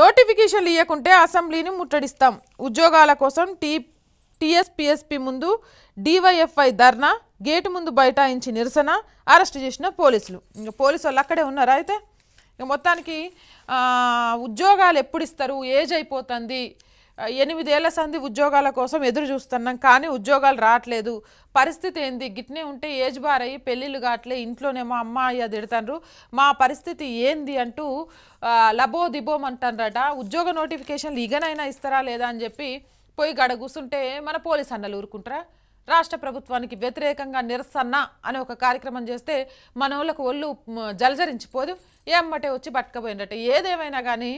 నోటిఫికేషన్లు ఇవ్వకుంటే అసెంబ్లీని ముట్టడిస్తాం ఉద్యోగాల కోసం టీ టీఎస్పిఎస్పి ముందు డివైఎఫ్ఐ ధర్నా గేటు ముందు బైఠాయించి నిరసన అరెస్ట్ చేసిన పోలీసులు ఇంకా పోలీసు వాళ్ళు అక్కడే ఉన్నారా అయితే ఇక మొత్తానికి ఉద్యోగాలు ఎప్పుడు ఇస్తారు ఏజ్ అయిపోతుంది ఎనిమిదేళ్ల సంధి ఉద్యోగాల కోసం ఎదురు చూస్తున్నాం కానీ ఉద్యోగాలు రావట్లేదు పరిస్థితి ఏంది గిట్నే ఉంటే ఏజ్ బార్ అయ్యి పెళ్ళిళ్ళు కావట్లే ఇంట్లోనేమో అమ్మ అయ్యా తిడతాన్రు మా పరిస్థితి ఏంది అంటూ లబో దిబోమంటారట ఉద్యోగ నోటిఫికేషన్లు ఇగనైనా ఇస్తారా లేదా అని చెప్పి పోయి గడ కూర్చుంటే మన పోలీస్ అన్నలు ఊరుకుంటారా రాష్ట్ర ప్రభుత్వానికి వ్యతిరేకంగా నిరసన అనే ఒక కార్యక్రమం చేస్తే మనోళ్ళకు ఒళ్ళు జలజరించిపోదు ఏమ్మటే వచ్చి పట్టుకపోయినట్టు ఏదేమైనా కానీ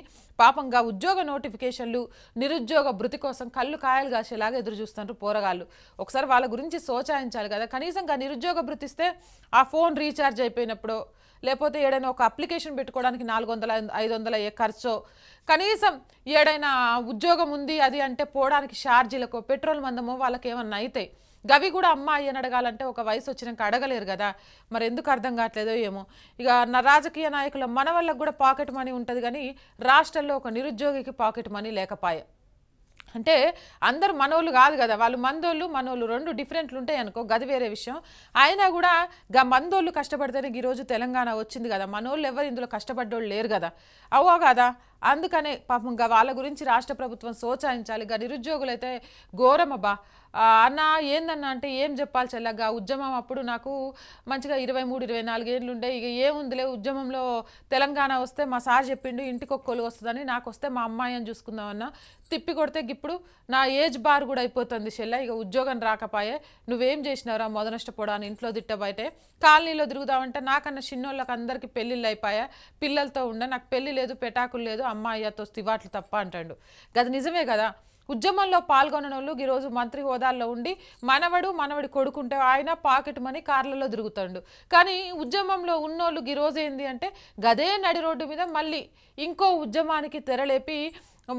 పాపంగా ఉద్యోగ నోటిఫికేషన్లు నిరుద్యోగ భృతి కోసం కళ్ళు కాయలు కాసేలాగా ఎదురు చూస్తున్నారు పోరగాళ్ళు ఒకసారి వాళ్ళ గురించి సోచాయించాలి కదా కనీసంగా నిరుద్యోగ భృతిస్తే ఆ ఫోన్ రీఛార్జ్ అయిపోయినప్పుడు లేకపోతే ఏడైనా ఒక అప్లికేషన్ పెట్టుకోవడానికి నాలుగు వందల ఐదు వందల అయ్యే ఖర్చో కనీసం ఏడైనా ఉద్యోగం ఉంది అది అంటే పోవడానికి ఛార్జీలకో పెట్రోల్ మందమో వాళ్ళకి ఏమన్నా అవుతాయి గవి కూడా అమ్మ అయ్యని అడగాలంటే ఒక వయసు వచ్చినాక అడగలేరు కదా మరి ఎందుకు అర్థం కావట్లేదో ఏమో ఇక నా రాజకీయ నాయకుల మన వాళ్ళకు కూడా పాకెట్ మనీ ఉంటుంది కానీ రాష్ట్రంలో ఒక నిరుద్యోగికి పాకెట్ మనీ లేకపాయే అంటే అందరు మనోళ్ళు కాదు కదా వాళ్ళు మందోళ్ళు మనోళ్ళు రెండు డిఫరెంట్లు ఉంటాయి అనుకో గది వేరే విషయం అయినా కూడా గ మందోళ్ళు కష్టపడితేనే ఈరోజు తెలంగాణ వచ్చింది కదా మనోళ్ళు ఎవరు ఇందులో కష్టపడ్డోళ్ళు లేరు కదా అవో కదా అందుకనే పాపం వాళ్ళ గురించి రాష్ట్ర ప్రభుత్వం సోచాయించాలి గా అయితే ఘోరమబ్బా అన్న ఏందన్నా అంటే ఏం చెప్పాలి చల్లగా ఉద్యమం అప్పుడు నాకు మంచిగా ఇరవై మూడు ఇరవై నాలుగేళ్ళు ఉండే ఇక ఏముందిలే ఉద్యమంలో తెలంగాణ వస్తే మా సార్ చెప్పిండు ఇంటికి కొలు వస్తుందని నాకు వస్తే మా అమ్మాయి అని చూసుకుందామన్నా తిప్పి కొడితే ఇప్పుడు నా ఏజ్ బార్ కూడా అయిపోతుంది చెల్ల ఇక ఉద్యోగం రాకపోయే నువ్వేం చేసినావురా మొదనష్టపోడాను ఇంట్లో తిట్ట బయటే కాలనీలో తిరుగుదామంటే నాకన్నా చిన్నోళ్ళకి అందరికీ పెళ్ళిళ్ళు అయిపోయా పిల్లలతో ఉండ నాకు పెళ్ళి లేదు పెటాకులు లేదు అమ్మాయి అతో తప్ప అంటాడు గది నిజమే కదా ఉద్యమంలో వాళ్ళు ఈరోజు మంత్రి హోదాల్లో ఉండి మనవడు మనవడి కొడుకుంటే ఆయన పాకెట్ మనీ కార్లలో తిరుగుతాడు కానీ ఉద్యమంలో ఉన్నోళ్ళు ఈరోజు ఏంది అంటే గదే నడి రోడ్డు మీద మళ్ళీ ఇంకో ఉద్యమానికి తెరలేపి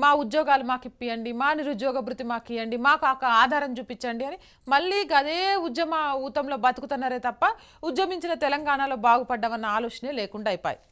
మా ఉద్యోగాలు మాకు ఇప్పియండి మా నిరుద్యోగ భృతి మాకు ఇవ్వండి మాకు ఆధారం చూపించండి అని మళ్ళీ అదే ఉద్యమ ఊతంలో బతుకుతున్నారే తప్ప ఉద్యమించిన తెలంగాణలో బాగుపడ్డామన్న ఆలోచనే లేకుండా అయిపోయి